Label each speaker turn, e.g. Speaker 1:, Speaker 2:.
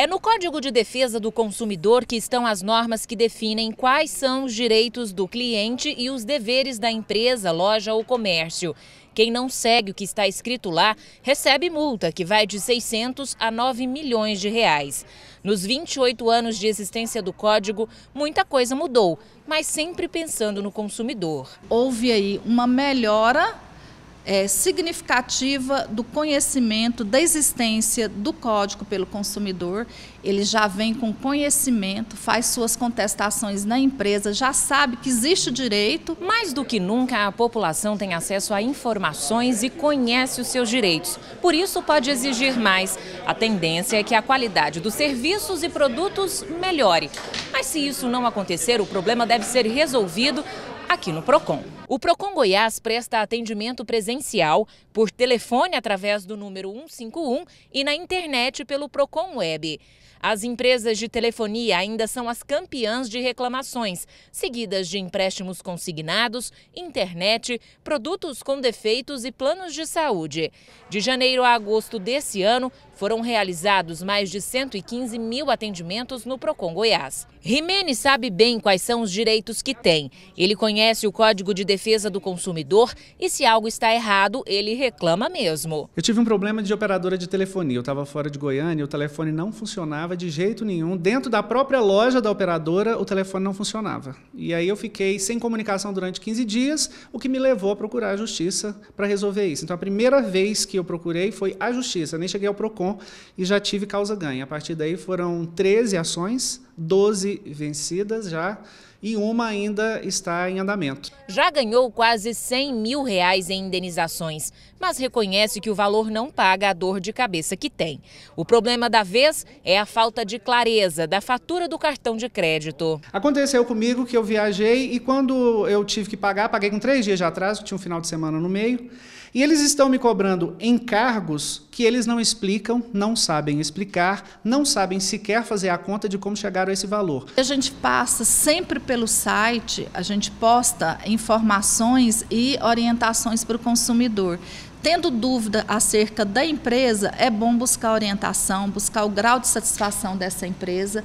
Speaker 1: É no Código de Defesa do Consumidor que estão as normas que definem quais são os direitos do cliente e os deveres da empresa, loja ou comércio. Quem não segue o que está escrito lá recebe multa, que vai de 600 a 9 milhões de reais. Nos 28 anos de existência do código, muita coisa mudou, mas
Speaker 2: sempre pensando no consumidor. Houve aí uma melhora é, significativa do conhecimento da existência do código pelo consumidor. Ele já vem com conhecimento, faz suas contestações na empresa, já sabe que existe o direito. Mais do que nunca, a população tem acesso a informações e
Speaker 1: conhece os seus direitos. Por isso, pode exigir mais. A tendência é que a qualidade dos serviços e produtos melhore. Mas se isso não acontecer, o problema deve ser resolvido aqui no Procon. O Procon Goiás presta atendimento presencial por telefone através do número 151 e na internet pelo Procon Web. As empresas de telefonia ainda são as campeãs de reclamações, seguidas de empréstimos consignados, internet, produtos com defeitos e planos de saúde. De janeiro a agosto desse ano, foram realizados mais de 115 mil atendimentos no Procon Goiás. Rimene sabe bem quais são os direitos que tem. Ele conhece conhece o Código de Defesa do Consumidor e se algo está errado, ele reclama mesmo.
Speaker 3: Eu tive um problema de operadora de telefonia. Eu estava fora de Goiânia, o telefone não funcionava de jeito nenhum. Dentro da própria loja da operadora, o telefone não funcionava. E aí eu fiquei sem comunicação durante 15 dias, o que me levou a procurar a justiça para resolver isso. Então a primeira vez que eu procurei foi a justiça, nem cheguei ao Procon e já tive causa ganha. A partir daí foram 13 ações 12 vencidas já e uma ainda está em andamento.
Speaker 1: Já ganhou quase 100 mil reais em indenizações, mas reconhece que o valor não paga a dor de cabeça que tem. O problema da vez é a falta de clareza da fatura do cartão de crédito.
Speaker 3: Aconteceu comigo que eu viajei e quando eu tive que pagar, paguei com três dias de atraso, tinha um final de semana no meio, e eles estão me cobrando encargos que eles não explicam, não sabem explicar, não sabem sequer fazer a conta de como chegar caro esse valor.
Speaker 2: A gente passa sempre pelo site, a gente posta informações e orientações para o consumidor. Tendo dúvida acerca da empresa, é bom buscar orientação, buscar o grau de satisfação dessa empresa.